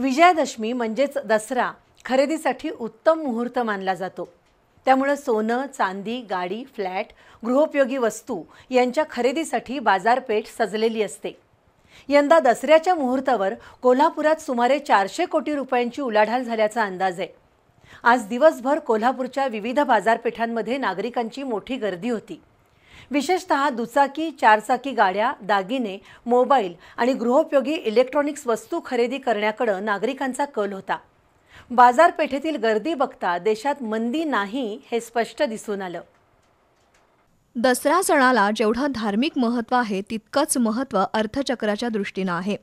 विजयादशमी म्हणजेच दसरा खरेदीसाठी उत्तम मुहूर्त मानला जातो त्यामुळं सोनं चांदी गाडी फ्लॅट गृहोपयोगी वस्तू यांच्या खरेदीसाठी बाजारपेठ सजलेली असते यंदा दसऱ्याच्या मुहूर्तावर कोल्हापुरात सुमारे चारशे कोटी रुपयांची उलाढाल झाल्याचा अंदाज आहे आज दिवसभर कोल्हापूरच्या विविध बाजारपेठांमध्ये नागरिकांची मोठी गर्दी होती विशेषतः दुचाकी चारचाकी गाड्या दागिने मोबाईल आणि गृहोपयोगी इलेक्ट्रॉनिक्स वस्तू खरेदी करण्याकडं नागरिकांचा कल होता बाजारपेठेतील गर्दी बघता देशात मंदी नाही हे स्पष्ट दिसून आलं दसरा सणाला जेवढं धार्मिक महत्व आहे तितकंच महत्व अर्थचक्राच्या दृष्टीनं आहे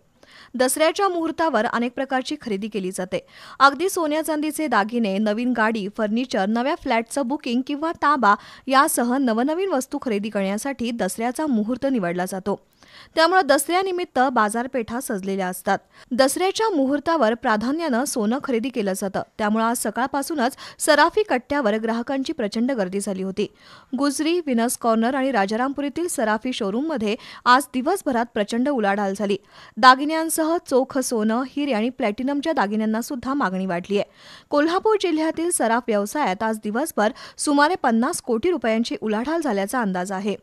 दसऱ्याच्या मुहूर्तावर अनेक प्रकारची खरेदी केली जाते अगदी सोन्या चांदीचे दागिने नवीन गाडी फर्निचर नव्या फ्लॅटचं बुकिंग किंवा ताबा यासह नवनवीन वस्तू खरेदी करण्यासाठी दसऱ्याचा मुहूर्त निवडला जातो त्यामुळे दसऱ्यानिमित्त बाजारपेठा सजलेल्या असतात दसऱ्याच्या मुहूर्तावर प्राधान्यानं सोनं खरेदी केलं जातं त्यामुळे आज सकाळपासूनच सराफी कट्ट्यावर ग्राहकांची प्रचंड गर्दी झाली होती गुजरी विनस कॉर्नर आणि राजारामपुरीतील सराफी शोरूममध्ये आज दिवसभरात प्रचंड उलाढाल झाली दागिन्या दागिन्यांसह चोख सोनं हिरे आणि प्लॅटिनमच्या दागिन्यांना सुद्धा मागणी वाढली आहे कोल्हापूर जिल्ह्यातील सराफ व्यवसायात आज दिवसभर सुमारे पन्नास कोटी रुपयांची उलाढाल झाल्याचा अंदाज आहे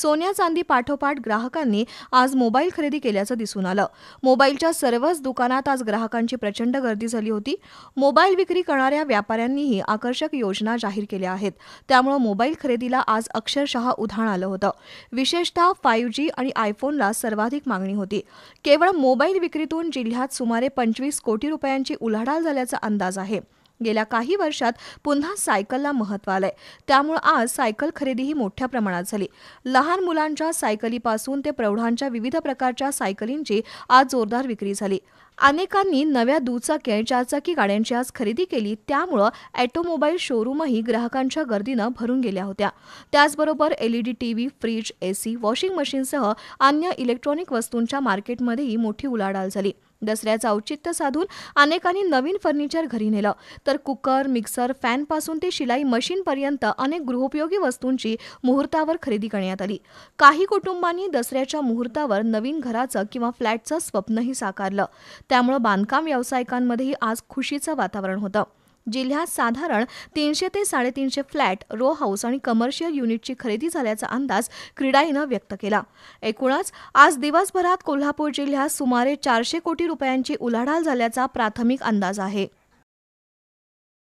सोन्या चांदी पाठोपाठ ग्राहकांनी आज मोबाईल खरेदी केल्याचं दिसून आलं मोबाईलच्या सर्वच दुकानात आज ग्राहकांची प्रचंड गर्दी झाली होती मोबाईल विक्री करणाऱ्या व्यापाऱ्यांनीही आकर्षक योजना जाहीर केल्या आहेत त्यामुळे मोबाईल खरेदीला आज अक्षरशः उधाण आलं होतं विशेषतः फाईव्ह जी आणि आयफोनला सर्वाधिक मागणी होती केवळ मोबाईल विक्रीतून जिल्ह्यात सुमारे पंचवीस कोटी रुपयांची उलाढाल झाल्याचा अंदाज आहे गेल्या काही वर्षात पुन्हा सायकलला महत्व आलंय त्यामुळे आज सायकल खरेदीही मोठ्या प्रमाणात झाली लहान मुलांच्या सायकलीपासून ते प्रौढांच्या विविध प्रकारच्या सायकलींची आज जोरदार विक्री झाली अनेकांनी नव्या दुचाकी आणि चारचाकी गाड्यांची आज खरेदी केली त्यामुळं ॲटोमोबाईल शोरूमही ग्राहकांच्या गर्दीनं भरून गेल्या होत्या त्याचबरोबर LED V fridge AC washing मशीनसह अन्य इलेक्ट्रॉनिक वस्तूंच्या मार्केटमध्येही मोठी उलाढाल झाली दसऱ्याचं औचित्य साधून अनेकांनी नवीन फर्निचर घरी नेलं तर कुकर मिक्सर फॅनपासून ते शिलाई मशीनपर्यंत अनेक गृहोपयोगी वस्तूंची मुहूर्तावर खरेदी करण्यात आली काही कुटुंबांनी दसऱ्याच्या मुहूर्तावर नवीन घराचं किंवा फ्लॅटचं स्वप्नही साकारलं त्यामुळं बांधकाम व्यावसायिकांमध्येही आज खुशीचं वातावरण होतं जिल्ह्यात साधारण तीनशे ते साडेतीनशे फ्लॅट रो हाऊस आणि कमर्शियल युनिटची खरेदी झाल्याचा अंदाज क्रीडाईनं व्यक्त केला एकूणच आज दिवसभरात कोल्हापूर जिल्ह्यात सुमारे चारशे कोटी रुपयांची उलाढाल झाल्याचा प्राथमिक अंदाज आहे